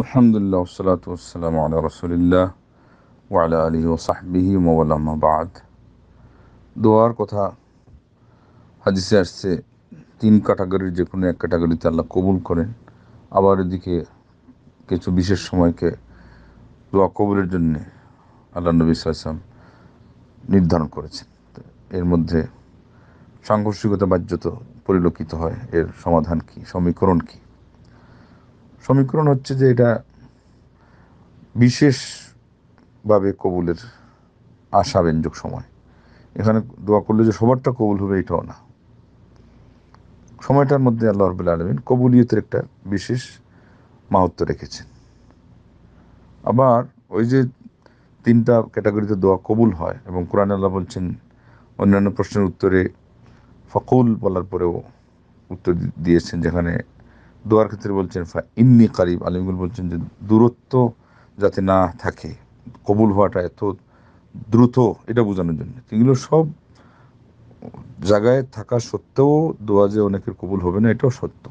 আলহামদুলিল্লাহ ওসলাত ওসালাম রসুলিল্লাহ ওয়ালা আলী ও সাহবিহি মোবাল্লামাবাদ দোয়ার কথা হাজিসে আসছে তিন ক্যাটাগরির যে কোনো এক ক্যাটাগরিতে আল্লাহ কবুল করেন আবার এদিকে কিছু বিশেষ সময়কে দোয়া কবুলের জন্যে আল্লাহ নবী সালাম নির্ধারণ করেছেন এর মধ্যে সাংঘর্ষিকতা বাহ্যত পরিলক্ষিত হয় এর সমাধান কী সমীকরণ কী সমীকরণ হচ্ছে যে এটা বিশেষভাবে কবুলের আশা ব্যঞ্জক সময় এখানে দোয়া করলে যে সবারটা কবুল হবে এটাও না সময়টার মধ্যে আল্লাহ রবুল্লা আলমিন কবুলিয়তের একটা বিশেষ মাহাত্ম রেখেছেন আবার ওই যে তিনটা ক্যাটাগরিতে দোয়া কবুল হয় এবং কোরআন আল্লাহ বলছেন অন্যান্য প্রশ্নের উত্তরে ফকুল বলার পরেও উত্তর দিয়েছেন যেখানে দোয়ার ক্ষেত্রে বলছেন ফা ইন্নি কারিব আলিমগুল বলছেন যে দূরত্ব যাতে না থাকে কবুল হওয়াটা এত দ্রুত এটা বোঝানোর জন্য এগুলো সব জায়গায় থাকা সত্ত্বেও দোয়া যে অনেকের কবুল হবে না এটাও সত্য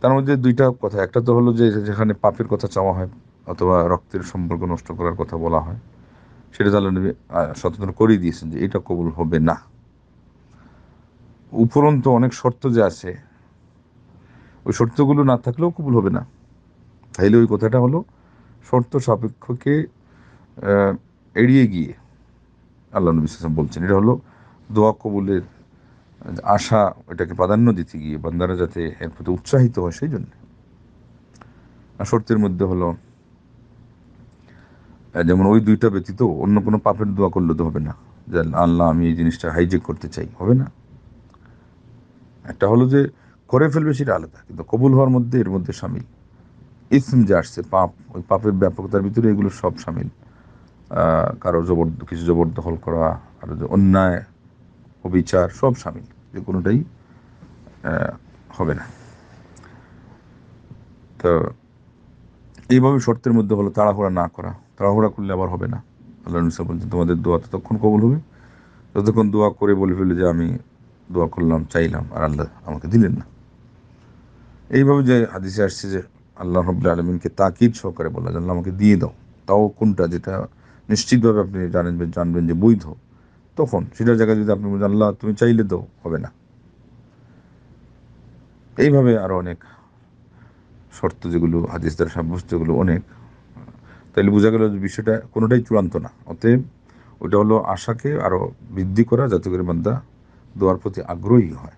তার মধ্যে দুইটা কথা একটা তো হলো যে যেখানে পাপের কথা চাওয়া হয় অথবা রক্তের সম্পর্ক নষ্ট করার কথা বলা হয় সেটা তাহলে সচেতন করেই দিয়েছেন যে এটা কবুল হবে না উপরন্ত অনেক শর্ত যে আছে ওই শর্তগুলো না থাকলেও কবুল হবে না তাইলে ওই কথাটা হলো শর্ত সাপেক্ষকে এড়িয়ে গিয়ে আল্লাহ নবী ইসলাম বলছেন এটা হলো দোয়া কবুলের আশা এটাকে প্রাধান্য দিতে গিয়ে বান্দারা যাতে এর প্রতি উৎসাহিত হয় সেই জন্য আর শর্তের মধ্যে হলো যেমন ওই দুইটা ব্যতীত অন্য কোনো পাপের দোয়া করলে তো হবে না যে আল্লাহ আমি এই জিনিসটা হাইজেক করতে চাই হবে না একটা হলো যে করে ফেলবে সেটা আলাদা কিন্তু কবুল হওয়ার মধ্যে এর মধ্যে সামিল ইসম যে আসছে পাপ ওই পাপের ব্যাপকতার ভিতরে এগুলো সব সামিল কারো জবর কিছু জবরদখল করা কারো যে অন্যায় অবিচার সব সামিল যে কোনোটাই হবে না তো এইভাবে শর্তের মধ্যে হলো তাড়াহুড়া না করা তাড়াহুড়া করলে আবার হবে না আল্লাহ নিসা বলছেন তোমাদের দোয়া ততক্ষণ কবল হবে ততক্ষণ দোয়া করে বলে ফেলে যে আমি দোয়া করলাম চাইলাম আর আল্লাহ আমাকে দিলেন না এইভাবে যে হাদিসে আসছে যে আল্লাহ রব্লা আলমিনকে তাকিদ সহকারে বলা যে আল্লাহ আমাকে দিয়ে দাও তাও কোনটা যেটা নিশ্চিতভাবে আপনি জানেন জানবেন যে বৈধ তখন সেটার জায়গায় যদি আপনি বলছেন আল্লাহ তুমি চাইলে তো হবে না এইভাবে আরও অনেক শর্ত যেগুলো হাদিস দ্বারা সাব্যস্ত যেগুলো অনেক তাইলে বোঝা গেল যে বিষয়টা কোনোটাই চূড়ান্ত না অতএব ওটা হলো আশাকে আরও বৃদ্ধি করা যাতে করে বান্দা দোয়ার প্রতি আগ্রহী হয়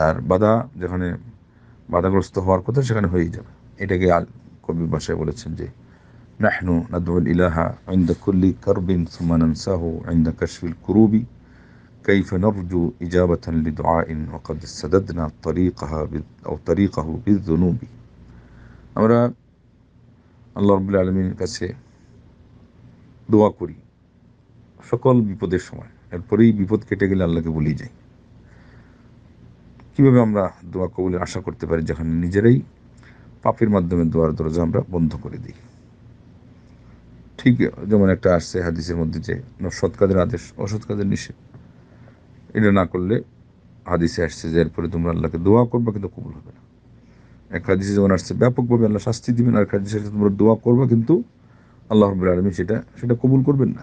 আর বাধা যেখানে বাধাগ্রস্ত হওয়ার কথা সেখানে হয়ে যাবে এটাকে কবি ভাষায় বলেছেন যে نحن ندعو الإله عند كل كرب ثم ننساه عند كشف الكروب كيف نرجو إجابة لدعاء وقد سددنا طريقها أو طريقه بالذنوب أمرا الله رب العالمين كسي دعا كوري فقل بيبود شمال الفري بيبود كتاك الله كبولي جاي কীভাবে আমরা দোয়া কবুলের আশা করতে পারি যখন নিজেরাই পাপের মাধ্যমে দোয়ার দরজা আমরা বন্ধ করে দিই ঠিক যেমন একটা আসছে হাদিসের মধ্যে যে সৎ কাজের আদেশ অসৎ কাজের নিষেধ এটা না করলে হাদিসে আসছে যে এরপরে তোমরা আল্লাহকে দোয়া করবা কিন্তু কবুল হবে না এক হাদিসে যেমন আসছে ব্যাপকভাবে আল্লাহ শাস্তি দিবেন আর এক হাদিসে তোমরা দোয়া করবা কিন্তু আল্লাহ রবুল্লা আলমী সেটা সেটা কবুল করবেন না